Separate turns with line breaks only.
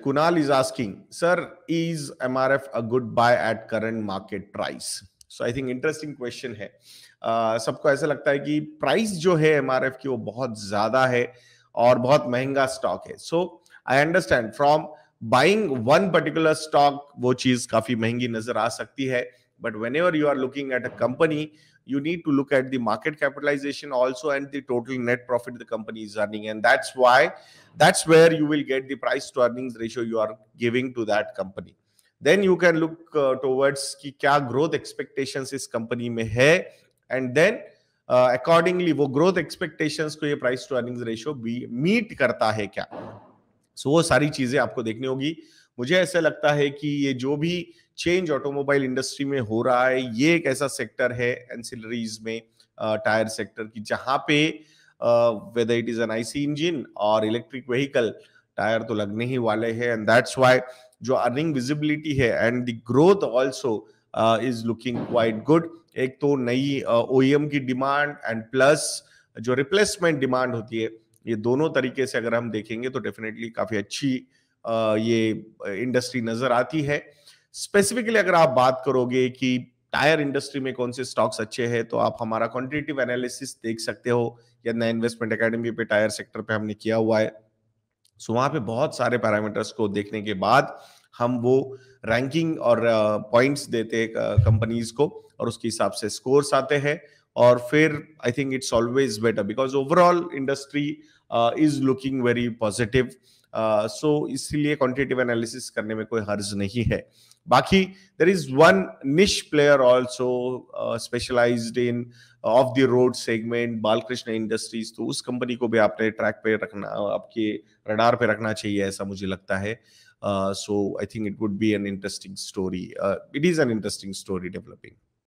Kunal is asking, sir, is MRF a good buy at current market price? So I think interesting question है uh, सबको ऐसा लगता है कि price जो है एफ की वो बहुत ज्यादा है और बहुत महंगा स्टॉक है so I understand from buying one particular stock वो चीज काफी महंगी नजर आ सकती है But whenever you are looking at a company, you need to look at the market capitalization also and the total net profit the company is earning. And that's why that's where you will get the price to earnings ratio you are giving to that company. Then you can look uh, towards ki kya growth expectations is company mein hai. And then uh, accordingly uh, वो growth expectations को ये price to earnings ratio भी meet करता है क्या so, वो सारी चीजें आपको देखनी होगी मुझे ऐसा लगता है कि ये जो भी चेंज ऑटोमोबाइल इंडस्ट्री में हो रहा है ये एक ऐसा सेक्टर है एंसिलरीज में टायर सेक्टर की जहां पे whether it is an IC engine और इलेक्ट्रिक व्हीकल टायर तो लगने ही वाले हैं एंड दैट्स वाई जो अर्निंग विजिबिलिटी है and the growth also is looking quite good एक तो नई ओ uh, e की डिमांड एंड प्लस जो रिप्लेसमेंट डिमांड होती है ये दोनों तरीके से अगर हम देखेंगे तो डेफिनेटली काफी अच्छी ये इंडस्ट्री नजर आती है स्पेसिफिकली अगर आप बात करोगे कि टायर इंडस्ट्री में कौन से स्टॉक्स अच्छे हैं तो आप हमारा क्वांटिटेटिव एनालिसिस देख सकते हो या नया इन्वेस्टमेंट अकेडमी पे टायर सेक्टर पे हमने किया हुआ है सो वहां पे बहुत सारे पैरामीटर्स को देखने के बाद हम वो रैंकिंग और पॉइंट्स देते कंपनीज को और उसके हिसाब से स्कोर्स आते हैं और फिर I think it's always better because overall industry is looking very positive so इसलिए क्वांटिटेटिव एनालिसिस करने में कोई हर्ज नहीं है बाकी there is one niche player also specialise in off the road segment Balkrishna Industries तो उस कंपनी को भी आपने ट्रैक पे रखना आपके रडार पे रखना चाहिए ऐसा मुझे लगता है so I think it would be an interesting story it is an interesting story developing